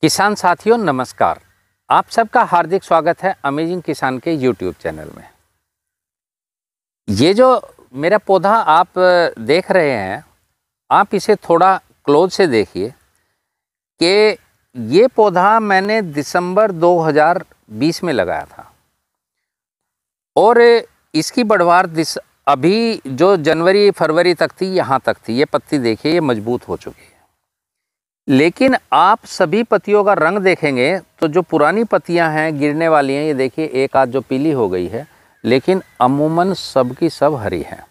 किसान साथियों नमस्कार आप सबका हार्दिक स्वागत है अमेजिंग किसान के यूट्यूब चैनल में ये जो मेरा पौधा आप देख रहे हैं आप इसे थोड़ा क्लोज से देखिए कि ये पौधा मैंने दिसंबर 2020 में लगाया था और इसकी बढ़वार अभी जो जनवरी फरवरी तक थी यहाँ तक थी ये पत्ती देखिए ये मजबूत हो चुकी है लेकिन आप सभी पत्तियों का रंग देखेंगे तो जो पुरानी पत्तियाँ हैं गिरने वाली हैं ये देखिए एक आध जो पीली हो गई है लेकिन अमूमन सब की सब हरी हैं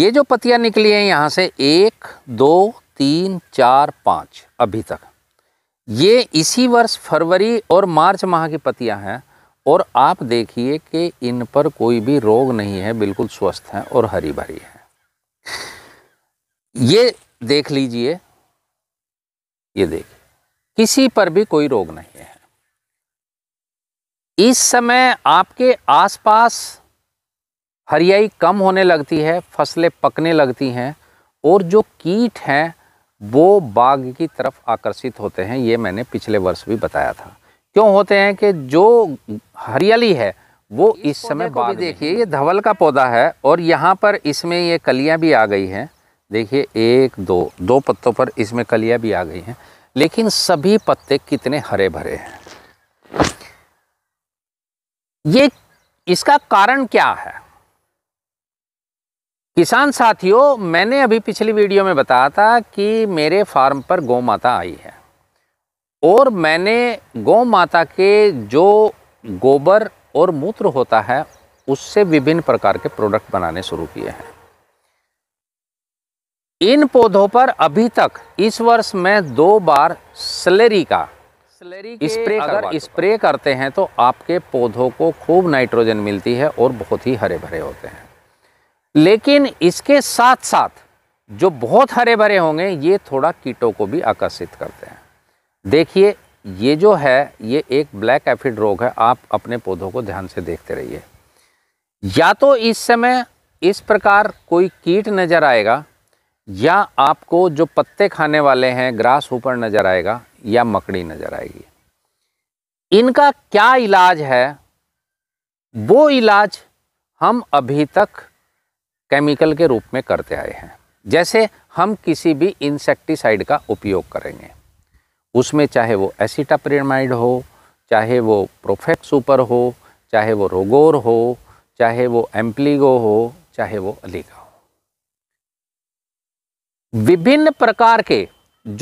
ये जो पत्तियाँ निकली हैं यहाँ से एक दो तीन चार पाँच अभी तक ये इसी वर्ष फरवरी और मार्च माह की पत्तियाँ हैं और आप देखिए कि इन पर कोई भी रोग नहीं है बिल्कुल स्वस्थ हैं और हरी भरी है ये देख लीजिए ये देखिए किसी पर भी कोई रोग नहीं है इस समय आपके आसपास हरियाई कम होने लगती है फसलें पकने लगती हैं और जो कीट हैं वो बाग की तरफ आकर्षित होते हैं ये मैंने पिछले वर्ष भी बताया था क्यों होते हैं कि जो हरियाली है वो इस समय बाद देखिए ये धवल का पौधा है और यहाँ पर इसमें ये कलियाँ भी आ गई हैं देखिए एक दो दो पत्तों पर इसमें कलियाँ भी आ गई हैं लेकिन सभी पत्ते कितने हरे भरे हैं ये इसका कारण क्या है किसान साथियों मैंने अभी पिछली वीडियो में बताया था कि मेरे फार्म पर गौ माता आई है और मैंने गौ माता के जो गोबर और मूत्र होता है उससे विभिन्न प्रकार के प्रोडक्ट बनाने शुरू किए हैं इन पौधों पर अभी तक इस वर्ष में दो बार सलेरी का सलेरी स्प्रे अगर स्प्रे करते हैं तो आपके पौधों को खूब नाइट्रोजन मिलती है और बहुत ही हरे भरे होते हैं लेकिन इसके साथ साथ जो बहुत हरे भरे होंगे ये थोड़ा कीटों को भी आकर्षित करते हैं देखिए ये जो है ये एक ब्लैक एफिड रोग है आप अपने पौधों को ध्यान से देखते रहिए या तो इस समय इस प्रकार कोई कीट नज़र आएगा या आपको जो पत्ते खाने वाले हैं ग्रास ऊपर नज़र आएगा या मकड़ी नज़र आएगी इनका क्या इलाज है वो इलाज हम अभी तक केमिकल के रूप में करते आए हैं जैसे हम किसी भी इंसेक्टिसाइड का उपयोग करेंगे उसमें चाहे वो एसिटाप्रेमाइड हो चाहे वो प्रोफेक्ट सुपर हो चाहे वो रोगोर हो चाहे वो एम्प्लीगो हो चाहे वो अलीगा हो विभिन्न प्रकार के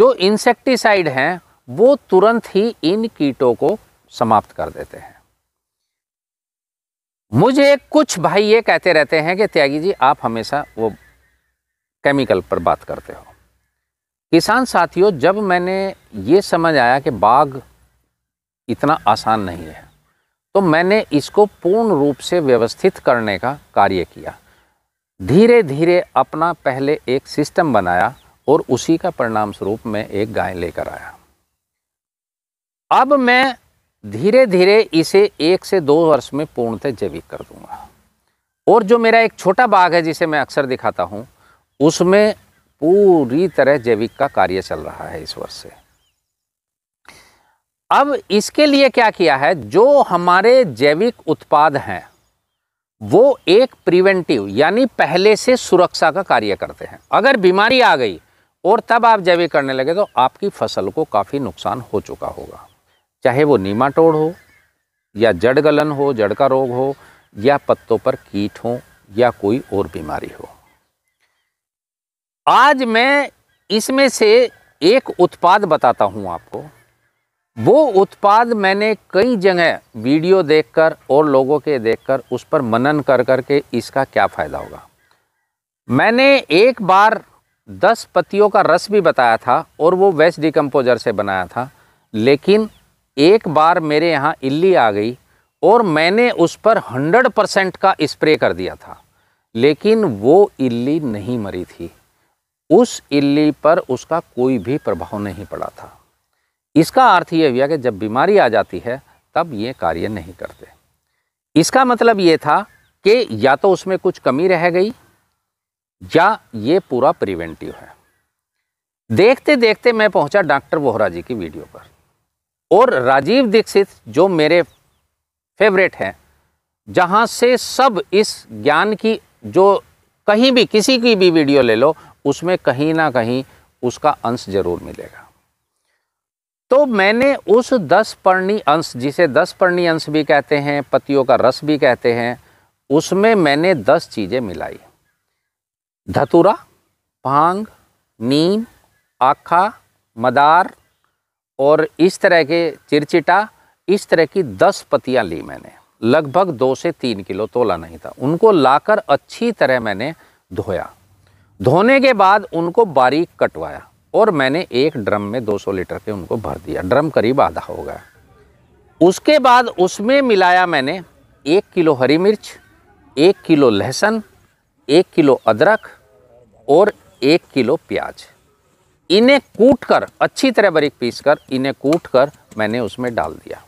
जो इंसेक्टिसाइड हैं वो तुरंत ही इन कीटों को समाप्त कर देते हैं मुझे कुछ भाई ये कहते रहते हैं कि त्यागी जी आप हमेशा वो केमिकल पर बात करते हो किसान साथियों जब मैंने ये समझ आया कि बाघ इतना आसान नहीं है तो मैंने इसको पूर्ण रूप से व्यवस्थित करने का कार्य किया धीरे धीरे अपना पहले एक सिस्टम बनाया और उसी का परिणाम स्वरूप मैं एक गाय लेकर आया अब मैं धीरे धीरे इसे एक से दो वर्ष में पूर्णतः जैविक कर दूंगा और जो मेरा एक छोटा बाग है जिसे मैं अक्सर दिखाता हूँ उसमें पूरी तरह जैविक का कार्य चल रहा है इस वर्ष से अब इसके लिए क्या किया है जो हमारे जैविक उत्पाद हैं वो एक प्रिवेंटिव यानी पहले से सुरक्षा का कार्य करते हैं अगर बीमारी आ गई और तब आप जैविक करने लगे तो आपकी फसल को काफ़ी नुकसान हो चुका होगा चाहे वो नीमाटोड़ हो या जड़ गलन हो जड़ का रोग हो या पत्तों पर कीट हो या कोई और बीमारी हो आज मैं इसमें से एक उत्पाद बताता हूँ आपको वो उत्पाद मैंने कई जगह वीडियो देखकर और लोगों के देखकर उस पर मनन कर कर के इसका क्या फ़ायदा होगा मैंने एक बार दस पत्तियों का रस भी बताया था और वो वेस्ट डिकम्पोजर से बनाया था लेकिन एक बार मेरे यहाँ इल्ली आ गई और मैंने उस पर हंड्रेड परसेंट का स्प्रे कर दिया था लेकिन वो इल्ली नहीं मरी थी उस इल्ली पर उसका कोई भी प्रभाव नहीं पड़ा था इसका अर्थ ये हुआ कि जब बीमारी आ जाती है तब ये कार्य नहीं करते इसका मतलब ये था कि या तो उसमें कुछ कमी रह गई या ये पूरा प्रिवेंटिव है देखते देखते मैं पहुंचा डॉक्टर वोहरा जी की वीडियो पर और राजीव दीक्षित जो मेरे फेवरेट हैं जहां से सब इस ज्ञान की जो कहीं भी किसी की भी वीडियो ले लो उसमें कहीं ना कहीं उसका अंश जरूर मिलेगा तो मैंने उस दस पर्णी अंश जिसे दस पर्णी अंश भी कहते हैं पतियों का रस भी कहते हैं उसमें मैंने दस चीज़ें मिलाई धतूरा भांग नीम आखा मदार और इस तरह के चिरचिटा इस तरह की दस पतियाँ ली मैंने लगभग दो से तीन किलो तोला नहीं था उनको लाकर अच्छी तरह मैंने धोया धोने के बाद उनको बारीक कटवाया और मैंने एक ड्रम में 200 लीटर के उनको भर दिया ड्रम करीब आधा हो गया उसके बाद उसमें मिलाया मैंने एक किलो हरी मिर्च एक किलो लहसुन एक किलो अदरक और एक किलो प्याज इन्हें कूट कर अच्छी तरह बारीक पीस कर इन्हें कूट कर मैंने उसमें डाल दिया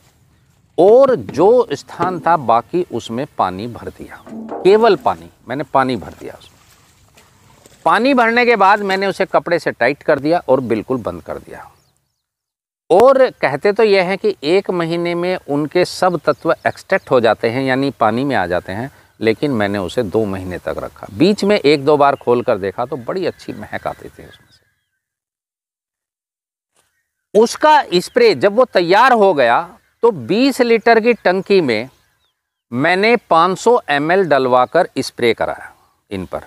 और जो स्थान था बाकी उसमें पानी भर दिया केवल पानी मैंने पानी भर दिया उसमें पानी भरने के बाद मैंने उसे कपड़े से टाइट कर दिया और बिल्कुल बंद कर दिया और कहते तो यह है कि एक महीने में उनके सब तत्व एक्सट्रैक्ट हो जाते हैं यानी पानी में आ जाते हैं लेकिन मैंने उसे दो महीने तक रखा बीच में एक दो बार खोल कर देखा तो बड़ी अच्छी महक आती थी उसमें से उसका स्प्रे जब वो तैयार हो गया तो 20 लीटर की टंकी में मैंने 500 एम एल डलवा कर स्प्रे कराया इन पर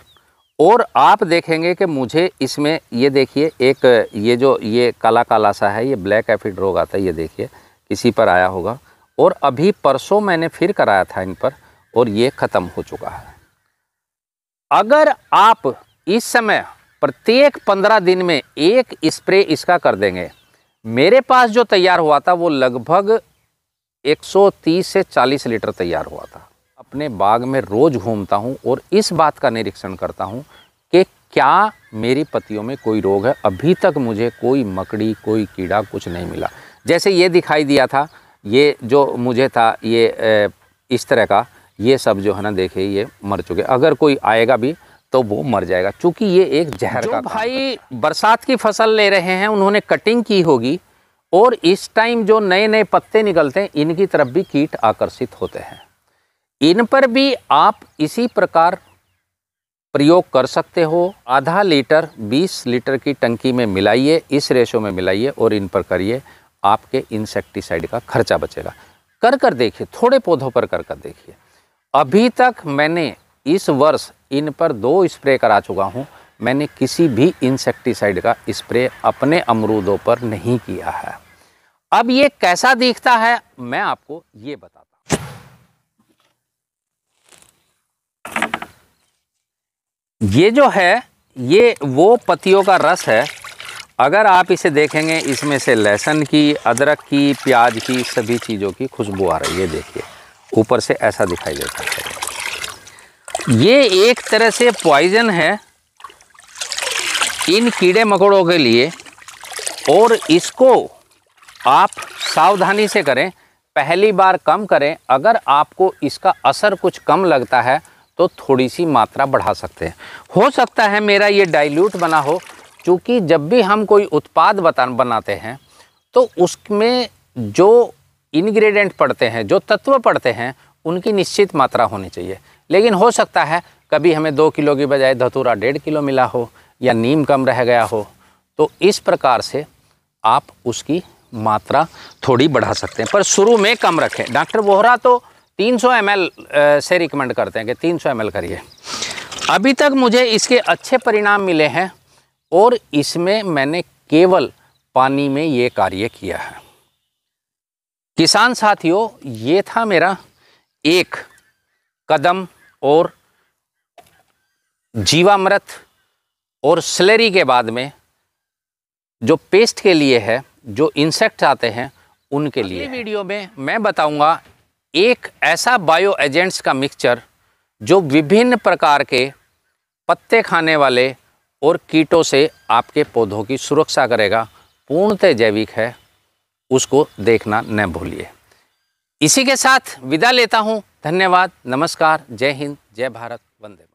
और आप देखेंगे कि मुझे इसमें ये देखिए एक ये जो ये काला काला सा है ये ब्लैक एफिड रोग आता है ये देखिए किसी पर आया होगा और अभी परसों मैंने फिर कराया था इन पर और ये ख़त्म हो चुका है अगर आप इस समय प्रत्येक पंद्रह दिन में एक स्प्रे इसका कर देंगे मेरे पास जो तैयार हुआ था वो लगभग 130 से 40 लीटर तैयार हुआ था अपने बाग में रोज़ घूमता हूँ और इस बात का निरीक्षण करता हूँ कि क्या मेरी पत्तियों में कोई रोग है अभी तक मुझे कोई मकड़ी कोई कीड़ा कुछ नहीं मिला जैसे ये दिखाई दिया था ये जो मुझे था ये इस तरह का ये सब जो है ना देखे ये मर चुके अगर कोई आएगा भी तो वो मर जाएगा क्योंकि ये एक जहर का भाई बरसात की फसल ले रहे हैं उन्होंने कटिंग की होगी और इस टाइम जो नए नए पत्ते निकलते हैं इनकी तरफ भी कीट आकर्षित होते हैं इन पर भी आप इसी प्रकार प्रयोग कर सकते हो आधा लीटर 20 लीटर की टंकी में मिलाइए इस रेशो में मिलाइए और इन पर करिए आपके इंसेक्टिसाइड का खर्चा बचेगा कर कर देखिए थोड़े पौधों पर कर कर देखिए अभी तक मैंने इस वर्ष इन पर दो स्प्रे करा चुका हूँ मैंने किसी भी इंसेक्टिसाइड का स्प्रे अपने अमरूदों पर नहीं किया है अब ये कैसा दिखता है मैं आपको ये बता ये जो है ये वो पत्तियों का रस है अगर आप इसे देखेंगे इसमें से लहसुन की अदरक की प्याज की सभी चीज़ों की खुशबू आ रही है देखिए ऊपर से ऐसा दिखाई देता है ये एक तरह से पॉइजन है इन कीड़े मकोड़ों के लिए और इसको आप सावधानी से करें पहली बार कम करें अगर आपको इसका असर कुछ कम लगता है तो थोड़ी सी मात्रा बढ़ा सकते हैं हो सकता है मेरा ये डाइल्यूट बना हो क्योंकि जब भी हम कोई उत्पाद बता बनाते हैं तो उसमें जो इन्ग्रीडियंट पड़ते हैं जो तत्व पड़ते हैं उनकी निश्चित मात्रा होनी चाहिए लेकिन हो सकता है कभी हमें दो किलो की बजाय धतूरा डेढ़ किलो मिला हो या नीम कम रह गया हो तो इस प्रकार से आप उसकी मात्रा थोड़ी बढ़ा सकते हैं पर शुरू में कम रखें डॉक्टर वोहरा तो 300 सौ से रिकमेंड करते हैं कि 300 सौ करिए अभी तक मुझे इसके अच्छे परिणाम मिले हैं और इसमें मैंने केवल पानी में ये कार्य किया है किसान साथियों ये था मेरा एक कदम और जीवामृत और स्लेरी के बाद में जो पेस्ट के लिए है जो इंसेक्ट आते हैं उनके लिए वीडियो में मैं बताऊंगा एक ऐसा बायो एजेंट्स का मिक्सचर जो विभिन्न प्रकार के पत्ते खाने वाले और कीटों से आपके पौधों की सुरक्षा करेगा पूर्णतः जैविक है उसको देखना न भूलिए इसी के साथ विदा लेता हूँ धन्यवाद नमस्कार जय हिंद जय भारत वंदे